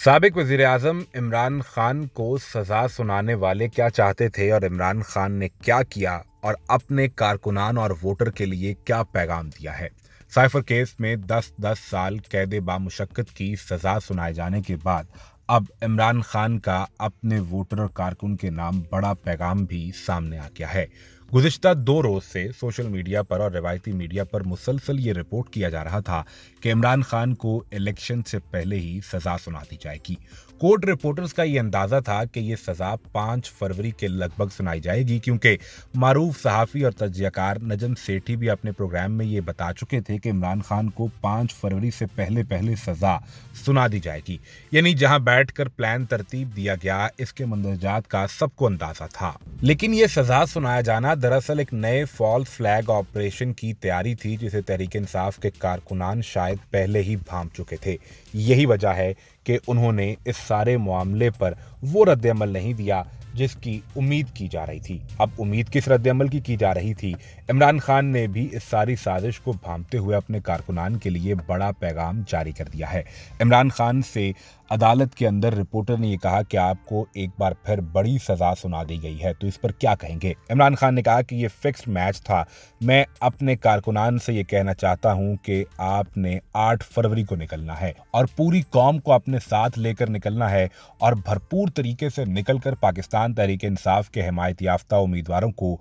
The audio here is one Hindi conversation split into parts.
सबक वजीर अजम इमरान ख़ान को सज़ा सुनाने वाले क्या चाहते थे और इमरान ख़ान ने क्या किया और अपने कारकुनान और वोटर के लिए क्या पैगाम दिया है साइफर केस में 10-10 साल कैद बामुशक्क़त की सज़ा सुनाए जाने के बाद अब इमरान खान का अपने वोटर और कारकुन के नाम बड़ा पैगाम भी सामने आ गया है गुजशत दो रोज से सोशल मीडिया पर और रिवायती मीडिया पर मुसलसल ये रिपोर्ट किया जा रहा था कि इमरान खान को इलेक्शन से पहले ही सजा सुना दी जाएगी कोर्ट रिपोर्टर्स का ये अंदाजा था कि ये सजा पांच फरवरी के लगभग सुनाई जाएगी क्योंकि मारूफ सहाफ़ी और तजियाकार नजम सेठी भी अपने प्रोग्राम में ये बता चुके थे कि इमरान खान को पांच फरवरी से पहले पहले सजा सुना दी जाएगी यानी जहां बैठकर प्लान तरतीब दिया गया इसके मंदरजात का सबको अंदाजा था लेकिन ये सजा सुनाया जाना दरअसल एक नए फॉल्स फ्लैग ऑपरेशन की तैयारी थी जिसे तहरीक इंसाफ के कारकुनान शायद पहले ही भाम चुके थे यही वजह है कि उन्होंने इस सारे मामले पर वो रद्दमल नहीं दिया जिसकी उम्मीद की जा रही थी अब उम्मीद किस अमल की की जा रही थी इमरान खान ने भी इस सारी साजिश को भांपते हुए अपने कारकुनान के लिए बड़ा पैगाम जारी कर दिया है इमरान खान से अदालत के अंदर रिपोर्टर ने यह कहा कि आपको एक बार फिर बड़ी सजा सुना दी गई है तो इस पर क्या कहेंगे इमरान खान ने कहा कि ये फिक्स मैच था मैं अपने कारकुनान से ये कहना चाहता हूं कि आपने 8 फरवरी को निकलना है और पूरी कौम को अपने साथ लेकर निकलना है और भरपूर तरीके से निकलकर पाकिस्तान पाकिस्तान तहरीक इंसाफ के हमायत याफ्ता उम्मीदवारों को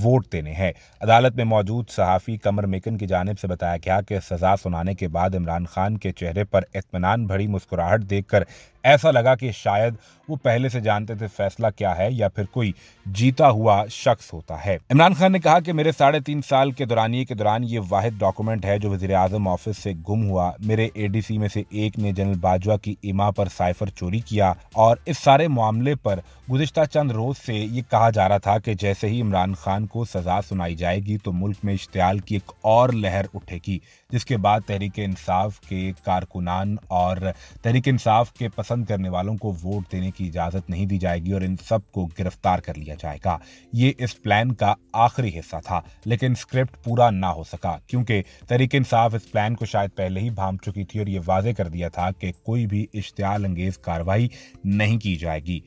वोट देने हैं अदालत में मौजूद सहाफ़ी कमर मेकन की जानब से बताया गया कि सज़ा सुनाने के बाद इमरान खान के चेहरे पर इतमान भरी मुस्कुराहट देखकर ऐसा लगा कि शायद वो पहले से जानते थे फैसला क्या है या फिर कोई जीता हुआ शख्स होता है इमरान खान ने कहा कि मेरे साढ़े तीन साल के दौरान के दौरान ये वाहिद डॉक्यूमेंट है जो वजी आजम ऑफिस से गुम हुआ मेरे एडीसी में से एक ने जनरल बाजवा की इमा पर साइफर चोरी किया और इस सारे मामले पर गुजश्ता चंद रोज से ये कहा जा रहा था कि जैसे ही इमरान खान को सजा सुनाई जाएगी तो मुल्क में इश्तियाल की एक और लहर उठेगी जिसके बाद तहरीक इंसाफ के कारकुनान और तहरीक इंसाफ के पसंद पसंद करने वालों को वोट देने की इजाजत नहीं दी जाएगी और इन सब को गिरफ्तार कर लिया जाएगा ये इस प्लान का आखिरी हिस्सा था लेकिन स्क्रिप्ट पूरा ना हो सका क्योंकि तरीक इंसाफ इस प्लान को शायद पहले ही भाम चुकी थी और ये वाजे कर दिया था कि कोई भी इश्तियाल अंगेज कार्रवाई नहीं की जाएगी